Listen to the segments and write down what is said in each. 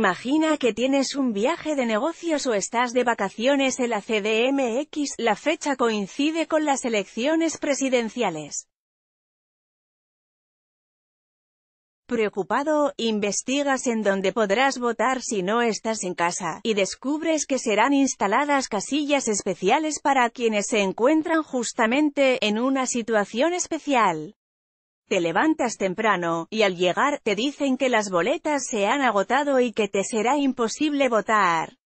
Imagina que tienes un viaje de negocios o estás de vacaciones en la CDMX, la fecha coincide con las elecciones presidenciales. Preocupado, investigas en dónde podrás votar si no estás en casa, y descubres que serán instaladas casillas especiales para quienes se encuentran justamente en una situación especial te levantas temprano, y al llegar, te dicen que las boletas se han agotado y que te será imposible votar.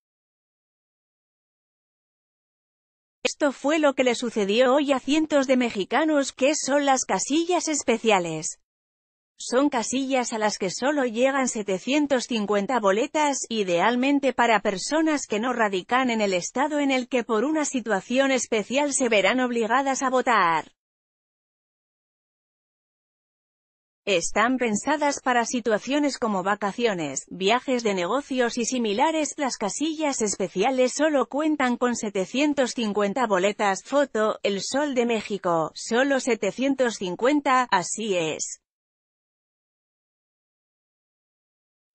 Esto fue lo que le sucedió hoy a cientos de mexicanos que son las casillas especiales. Son casillas a las que solo llegan 750 boletas, idealmente para personas que no radican en el estado en el que por una situación especial se verán obligadas a votar. Están pensadas para situaciones como vacaciones, viajes de negocios y similares. Las casillas especiales solo cuentan con 750 boletas. Foto, El Sol de México, solo 750, así es.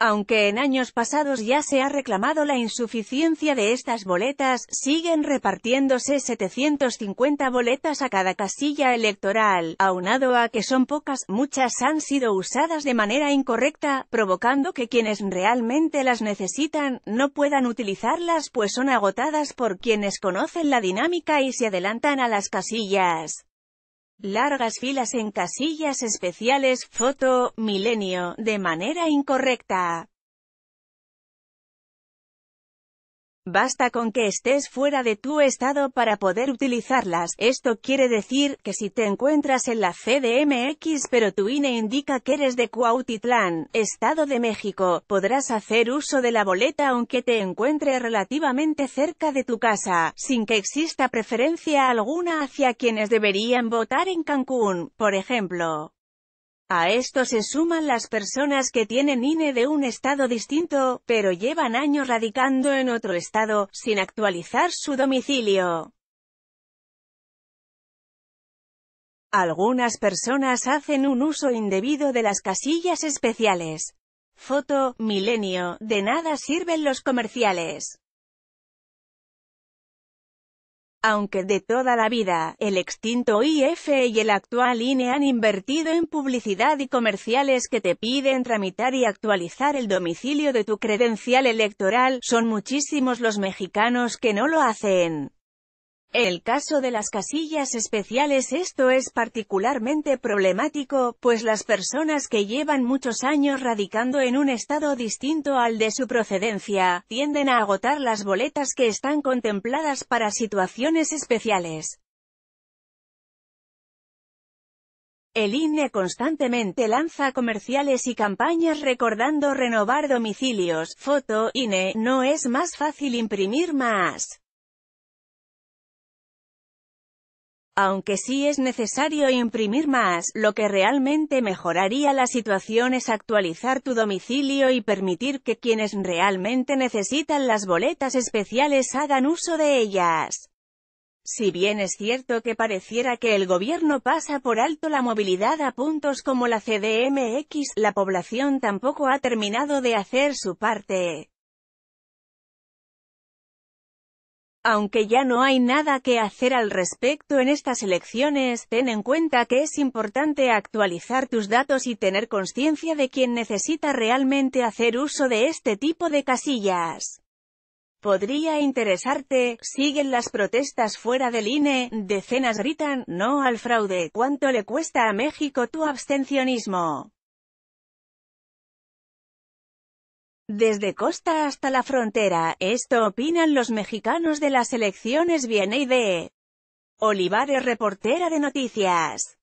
Aunque en años pasados ya se ha reclamado la insuficiencia de estas boletas, siguen repartiéndose 750 boletas a cada casilla electoral, aunado a que son pocas, muchas han sido usadas de manera incorrecta, provocando que quienes realmente las necesitan, no puedan utilizarlas pues son agotadas por quienes conocen la dinámica y se adelantan a las casillas. Largas filas en casillas especiales, foto, milenio, de manera incorrecta. Basta con que estés fuera de tu estado para poder utilizarlas. Esto quiere decir que si te encuentras en la CDMX pero tu INE indica que eres de Cuautitlán, Estado de México, podrás hacer uso de la boleta aunque te encuentre relativamente cerca de tu casa, sin que exista preferencia alguna hacia quienes deberían votar en Cancún, por ejemplo. A esto se suman las personas que tienen INE de un estado distinto, pero llevan años radicando en otro estado, sin actualizar su domicilio. Algunas personas hacen un uso indebido de las casillas especiales. Foto, milenio, de nada sirven los comerciales. Aunque de toda la vida, el extinto IF y el actual INE han invertido en publicidad y comerciales que te piden tramitar y actualizar el domicilio de tu credencial electoral, son muchísimos los mexicanos que no lo hacen el caso de las casillas especiales esto es particularmente problemático, pues las personas que llevan muchos años radicando en un estado distinto al de su procedencia, tienden a agotar las boletas que están contempladas para situaciones especiales. El INE constantemente lanza comerciales y campañas recordando renovar domicilios, foto, INE, no es más fácil imprimir más. aunque sí es necesario imprimir más, lo que realmente mejoraría la situación es actualizar tu domicilio y permitir que quienes realmente necesitan las boletas especiales hagan uso de ellas. Si bien es cierto que pareciera que el gobierno pasa por alto la movilidad a puntos como la CDMX, la población tampoco ha terminado de hacer su parte. Aunque ya no hay nada que hacer al respecto en estas elecciones, ten en cuenta que es importante actualizar tus datos y tener conciencia de quién necesita realmente hacer uso de este tipo de casillas. Podría interesarte, siguen las protestas fuera del INE, decenas gritan, no al fraude, ¿cuánto le cuesta a México tu abstencionismo? Desde costa hasta la frontera, esto opinan los mexicanos de las elecciones Bien y de Olivares reportera de noticias.